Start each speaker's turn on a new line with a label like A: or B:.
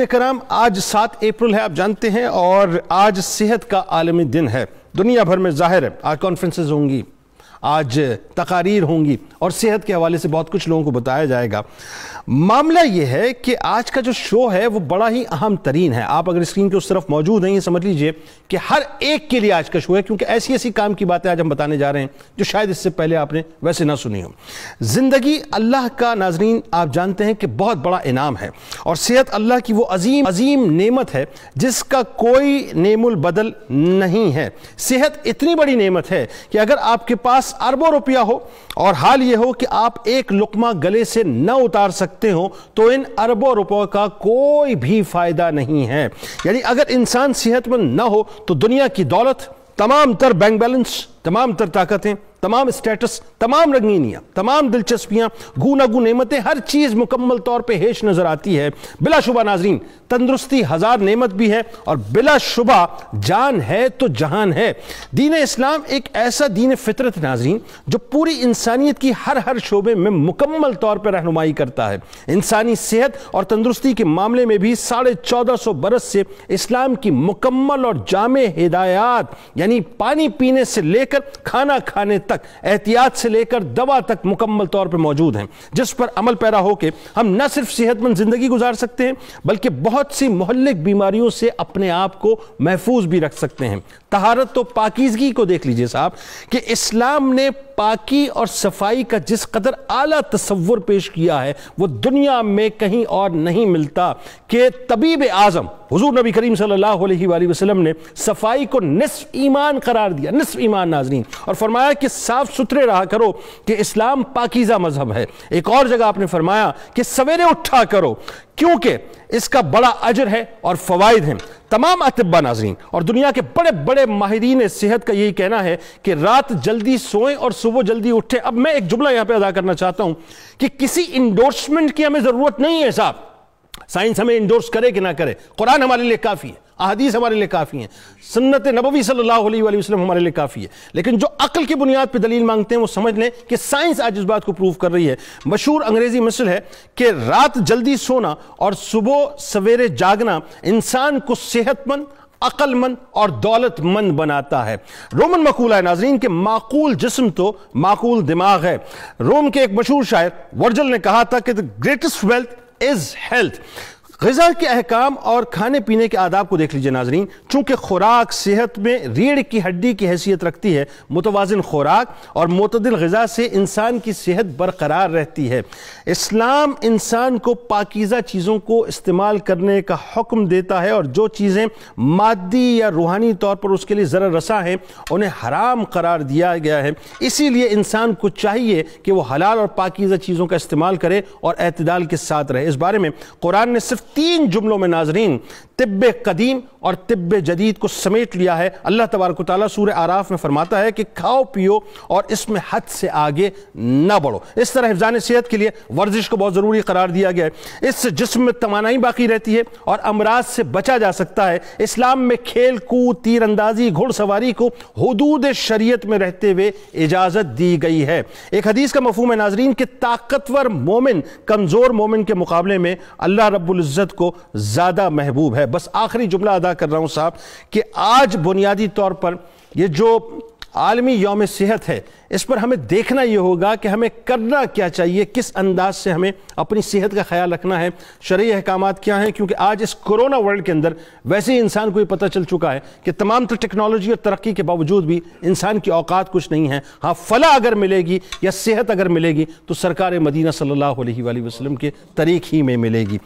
A: कराम आज सात अप्रैल है आप जानते हैं और आज सेहत का आलमी दिन है दुनिया भर में जाहिर है आज कॉन्फ्रेंसेज होंगी आज तकारीर होंगी और सेहत के हवाले से बहुत कुछ लोगों को बताया जाएगा मामला ये है कि आज का जो शो है वो बड़ा ही अहम तरीन है आप अगर स्क्रीन के उस तरफ मौजूद हैं ये समझ लीजिए कि हर एक के लिए आज का शो है क्योंकि ऐसी ऐसी काम की बातें आज हम बताने जा रहे हैं जो शायद इससे पहले आपने वैसे ना सुनी हो ज़िंदगी अल्लाह का नाजरीन आप जानते हैं कि बहुत बड़ा इनाम है और सेहत अल्लाह की वो अजीम अजीम नेमत है जिसका कोई नेमुल बदल नहीं है सेहत इतनी बड़ी नेमत है कि अगर आपके पास अरबों रुपया हो और हाल यह हो कि आप एक लुकमा गले से न उतार सकते हो तो इन अरबों रुपयों का कोई भी फायदा नहीं है यानी अगर इंसान सेहतमंद ना हो तो दुनिया की दौलत तमाम तर बैंक बैलेंस तमाम तर ताकतें तमाम स्टेटस तमाम रंगीनियाँ तमाम दिलचस्पियाँ गु नेमतें हर चीज़ मुकम्मल तौर पर हेश नज़र आती है बिलाशुबा नाजरीन तंदरुस्ती हज़ार नेमत भी है और बिलाशुबा जान है तो जहान है दीन इस्लाम एक ऐसा दीन फितरत नाजरीन जो पूरी इंसानियत की हर हर शोबे में मुकम्मल तौर पर रहनुमाई करता है इंसानी सेहत और तंदरुस्ती के मामले में भी साढ़े चौदह सौ बरस से इस्लाम की मुकम्मल और जाम हिदायत यानी पानी पीने से लेकर खाना खाने तक तक एहतियात से लेकर दवा तक मुकम्मल तौर पर मौजूद हैं जिस पर अमल पैदा होकर हम न सिर्फ सेहतमंद ज़िंदगी गुजार सकते हैं बल्कि बहुत सी महलिक बीमारियों से अपने आप को महफूज भी रख सकते हैं तहारत तो पाकिजगी को देख लीजिए साहब कि इस्लाम ने पाकी और सफाई का जिस कदर आला तस्वुर पेश किया है वो दुनिया में कहीं और नहीं मिलता कि तबीब आज़म हजूर नबी करीम सल्लल्लाहु ने सफाई को नसफ ईमान करार दिया नसफ ईमान नाजरीन और फरमाया कि साफ़ सुथरे रहा करो कि इस्लाम पाकिज़ा मजहब है एक और जगह आपने फरमाया कि सवेरे उठा करो क्योंकि इसका बड़ा अजर है और फ़वाद हैं तमाम अतबा नाजरीन और दुनिया के बड़े बड़े माहरीन सेहत का यही कहना है कि रात जल्दी सोएं और सुबह जल्दी उठें अब मैं एक जुमला यहाँ पर अदा करना चाहता हूँ कि किसी इंडोर्समेंट की हमें ज़रूरत नहीं है साहब साइंस हमें इंडोर्स करे कि ना करे कुरान हमारे लिए काफ़ी है अहदीस हमारे लिए काफ़ी है सुन्नत नबवी सल्लल्लाहु अलैहि वसल्लम हमारे लिए काफ़ी है लेकिन जो अकल की बुनियाद पर दलील मांगते हैं वो समझ लें कि साइंस आज इस बात को प्रूव कर रही है मशहूर अंग्रेज़ी मिसल है कि रात जल्दी सोना और सुबह सवेरे जागना इंसान को सेहतमंद अकलमंद और दौलतमंद बनाता है रोमन मकूल है नाजरीन के माकूल जिस्म तो माकूल दिमाग है रोम के एक मशहूर शायर वर्जल ने कहा था कि the greatest wealth is health. गज़ा के अहकाम और खाने पीने के आदाब को देख लीजिए नाजरीन चूँकि खुराक सेहत में रीढ़ की हड्डी की हैसियत रखती है मुतवाजन खुराक और मतदिल गज़ा से इंसान की सेहत बरकरार रहती है इस्लाम इंसान को पाकिज़ा चीज़ों को इस्तेमाल करने का हुक्म देता है और जो चीज़ें मादी या रूहानी तौर पर उसके लिए ज़रा रसा हैं उन्हें हराम करार दिया गया है इसीलिए इंसान को चाहिए कि वह हलाल और पाकिज़ा चीज़ों का इस्तेमाल करे और अतदाल के साथ रहे इस बारे में कुरान ने सिर्फ तीन जुमलों में नाजरीन तिब कदीम और तिब जदीद को समेट लिया है अल्लाह तबारक सूर आराफ में फरमाता है कि खाओ पियो और इसमें हद से आगे ना बढ़ो इस तरह हिफान सेहत के लिए वर्जिश को बहुत ज़रूरी करार दिया गया है इससे जिसम में तोानाई बाकी रहती है और अमराज से बचा जा सकता है इस्लाम में खेल कूद तीरंदाजी घुड़सवारी को हदूद शरीयत में रहते हुए इजाज़त दी गई है एक हदीस का मफहम नाजरीन के ताकतवर मोमिन कमज़ोर मोमिन के मुकाबले में अल्लाह रब्बुल इज़्ज़त को ज़्यादा महबूब है बस आखिरी जुमला अदा कर रहा हूं साहब कि आज बुनियादी तौर पर ये जो आलमी योम सेहत है इस पर हमें देखना ये होगा कि हमें करना क्या चाहिए किस अंदाज से हमें अपनी सेहत का ख्याल रखना है शर्य अहकाम क्या हैं क्योंकि आज इस कोरोना वर्ल्ड के अंदर वैसे ही इंसान को ये पता चल चुका है कि तमाम तो टेक्नोलॉजी और तरक्की के बावजूद भी इंसान की औकात कुछ नहीं है हाँ फला अगर मिलेगी या सेहत अगर मिलेगी तो सरकार मदीना सल्ला वसलम के तरीक ही में मिलेगी